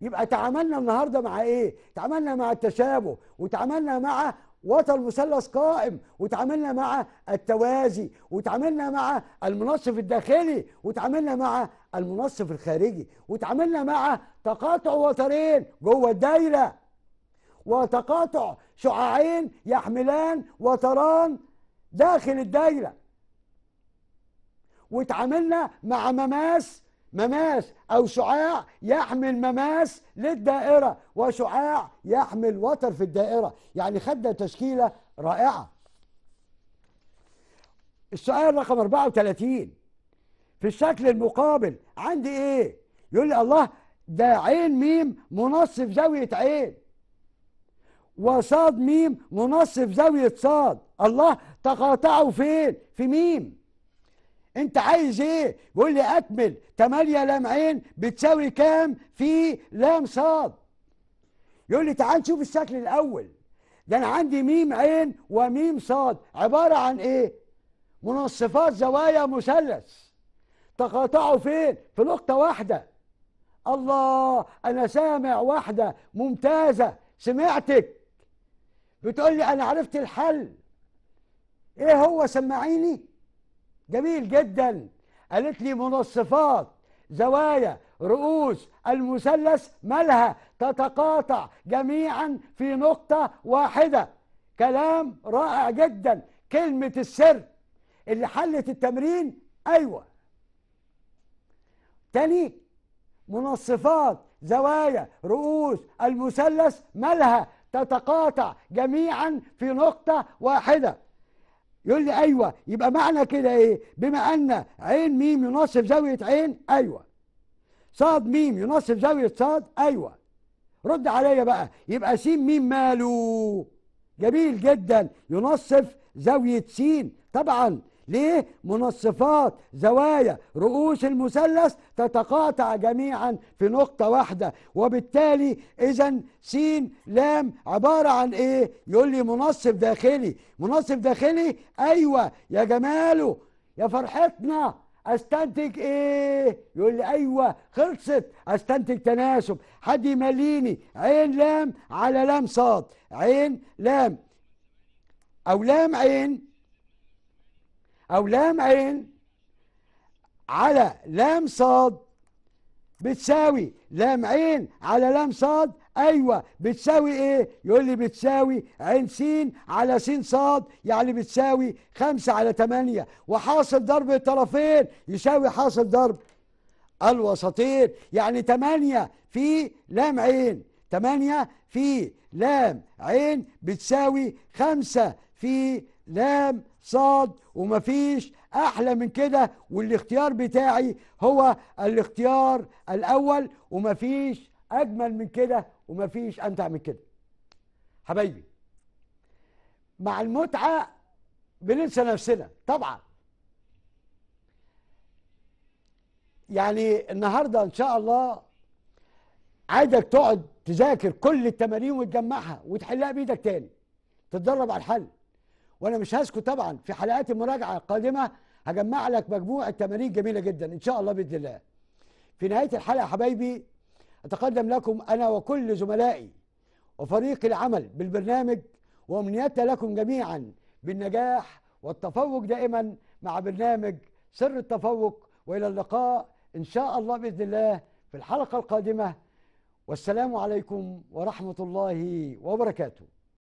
يبقى تعاملنا النهارده مع ايه؟ تعاملنا مع التشابه وتعاملنا مع وتر مثلث قائم وتعاملنا مع التوازي وتعاملنا مع المنصف الداخلي وتعاملنا مع المنصف الخارجي وتعاملنا مع تقاطع وترين جوه الدايره وتقاطع شعاعين يحملان وتران داخل الدايره وتعاملنا مع مماس مماس أو شعاع يحمل مماس للدائرة وشعاع يحمل وتر في الدائرة يعني خدنا تشكيلة رائعة السؤال رقم 34 في الشكل المقابل عندي ايه يقول لي الله ده عين ميم منصف زاوية عين وصاد ميم منصف زاوية صاد الله تقاطعوا فين في ميم انت عايز ايه بيقول لي اكمل 8 لام عين بتساوي كام في لام صاد يقول لي تعال نشوف الشكل الاول ده انا عندي ميم عين وميم صاد عباره عن ايه منصفات زوايا مثلث تقاطعوا فين في نقطه واحده الله انا سامع واحده ممتازه سمعتك بتقول لي انا عرفت الحل ايه هو سمعيني جميل جدا قالت لي منصفات زوايا رؤوس المثلث مالها تتقاطع جميعا في نقطة واحدة كلام رائع جدا كلمة السر اللي حلت التمرين أيوة تاني منصفات زوايا رؤوس المثلث مالها تتقاطع جميعا في نقطة واحدة يقول لي ايوه يبقى معنى كده ايه بما ان عين ميم ينصف زاويه عين ايوه صاد ميم ينصف زاويه صاد ايوه رد عليا بقى يبقى س ميم ماله جميل جدا ينصف زاويه س طبعا ليه منصفات زوايا رؤوس المثلث تتقاطع جميعا في نقطة واحدة وبالتالي إذا سين لام عبارة عن إيه؟ يقول لي منصف داخلي منصف داخلي أيوة يا جماله يا فرحتنا استنتج ايه يقول لي ايوه خلصت استنتج تناسب حد يمليني عين لام على لام صاد عين لام او لام عين أو لام عين على لام صاد بتساوي لام عين على لام صاد ايوه بتساوي ايه يقول لي بتساوي عين س على س صاد يعني بتساوي خمسة على تمانية وحاصل ضرب الطرفين يساوي حاصل ضرب الوسطين يعني تمانية في لام عين تمانية في لام عين بتساوي خمسة في لام صاد ومفيش احلى من كده والاختيار بتاعي هو الاختيار الاول ومفيش اجمل من كده ومفيش امتع من كده حبايبي مع المتعه بننسى نفسنا طبعا يعني النهارده ان شاء الله عايزك تقعد تذاكر كل التمارين وتجمعها وتحلها بايدك تاني تتدرب على الحل وانا مش هسكت طبعا في حلقات المراجعه القادمه هجمع لك مجموعه تمارين جميله جدا ان شاء الله باذن الله. في نهايه الحلقه حبايبي اتقدم لكم انا وكل زملائي وفريق العمل بالبرنامج وامنياتنا لكم جميعا بالنجاح والتفوق دائما مع برنامج سر التفوق والى اللقاء ان شاء الله باذن الله في الحلقه القادمه والسلام عليكم ورحمه الله وبركاته.